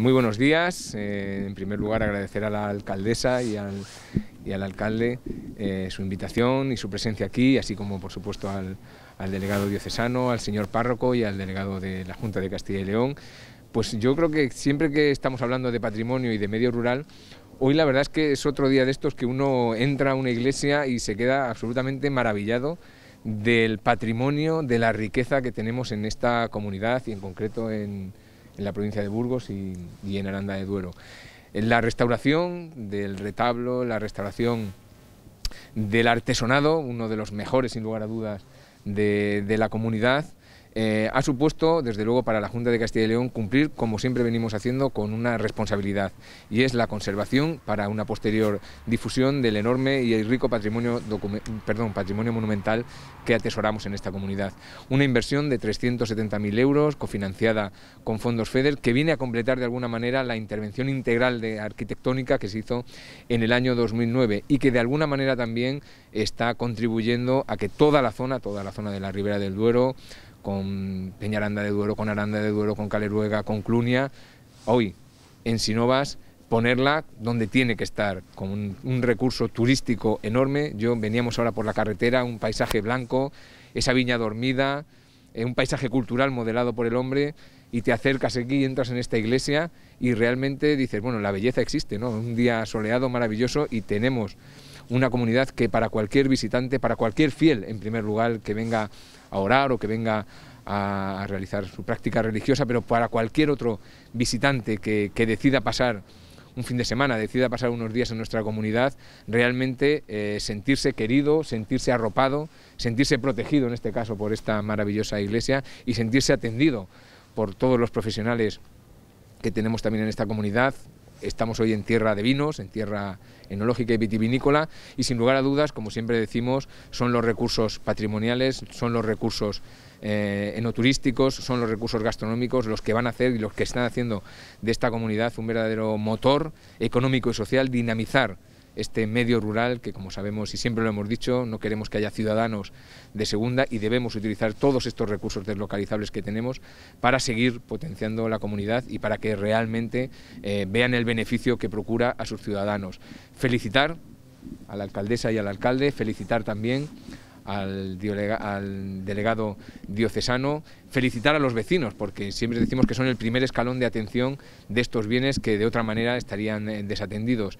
Muy buenos días. Eh, en primer lugar, agradecer a la alcaldesa y al, alcalde eh, su invitación y su presencia aquí, así como, por supuesto, al, al, delegado diocesano, al señor párroco y al delegado de la Junta de Castilla y León. Pues yo creo que siempre que estamos hablando de patrimonio y de medio rural, hoy la verdad es que es otro día de estos que uno entra a una iglesia y se queda absolutamente maravillado del patrimonio, de la riqueza que tenemos en esta comunidad y en concreto en, en la provincia de Burgos y, en Aranda de Duero. Eh, la restauración del retablo, la restauración del artesonado, uno de los mejores sin lugar a dudas de, de la comunidad, eh, ha supuesto, desde luego, para la Junta de Castilla y León cumplir, como siempre venimos haciendo, con una responsabilidad, y es la conservación para una posterior difusión del enorme y el rico patrimonio, perdón, patrimonio monumental que atesoramos en esta comunidad. Una inversión de 370.000 euros, cofinanciada con fondos FEDER, que viene a completar de alguna manera la intervención integral de arquitectónica que se hizo en el año 2009 y que de alguna manera también está contribuyendo a que toda la zona, toda la zona de la Ribera del Duero, con Peñaranda de Duero, con Aranda de Duero, con Caleruega, con Clunia. Hoy, en Sinovas, ponerla donde tiene que estar, con un, recurso turístico enorme. Yo veníamos ahora por la carretera, un paisaje blanco, esa viña dormida, eh, un paisaje cultural modelado por el hombre, y te acercas aquí, entras en esta iglesia y realmente dices, bueno, la belleza existe, ¿no? Un día soleado, maravilloso, y tenemos una comunidad que para cualquier visitante, para cualquier fiel, en primer lugar, que venga a orar o que venga a realizar su práctica religiosa, pero para cualquier otro visitante que, decida pasar un fin de semana, decida pasar unos días en nuestra comunidad, realmente eh, sentirse querido, sentirse arropado, sentirse protegido en este caso por esta maravillosa iglesia y sentirse atendido por todos los profesionales que tenemos también en esta comunidad, estamos hoy en tierra de vinos, en tierra enológica y vitivinícola y sin lugar a dudas, como siempre decimos, son los recursos patrimoniales, son los recursos eh, enoturísticos, son los recursos gastronómicos los que van a hacer y los que están haciendo de esta comunidad un verdadero motor económico y social, dinamizar este medio rural que, como sabemos y siempre lo hemos dicho, no queremos que haya ciudadanos de segunda y debemos utilizar todos estos recursos deslocalizables que tenemos para seguir potenciando la comunidad y para que realmente eh, vean el beneficio que procura a sus ciudadanos. Felicitar a la alcaldesa y al alcalde, felicitar también al, delegado diocesano, felicitar a los vecinos, porque siempre decimos que son el primer escalón de atención de estos bienes que de otra manera estarían eh, desatendidos.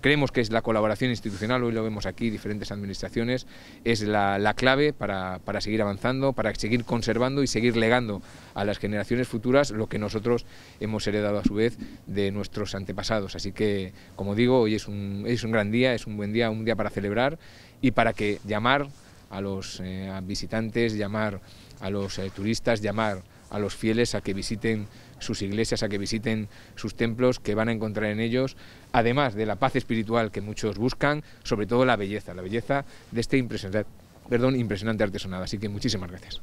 Creemos que es la colaboración institucional, hoy lo vemos aquí, diferentes administraciones, es la, clave para, seguir avanzando, para seguir conservando y seguir legando a las generaciones futuras lo que nosotros hemos heredado a su vez de nuestros antepasados. Así que, como digo, hoy es un, es un gran día, es un buen día, un día para celebrar y para que llamar a los eh, visitantes, llamar a los eh, turistas, llamar a los fieles a que visiten sus iglesias, a que visiten sus templos, que van a encontrar en ellos, además de la paz espiritual que muchos buscan, sobre todo la belleza, la belleza de este impresionante, perdón, impresionante artesonado. Así que muchísimas gracias.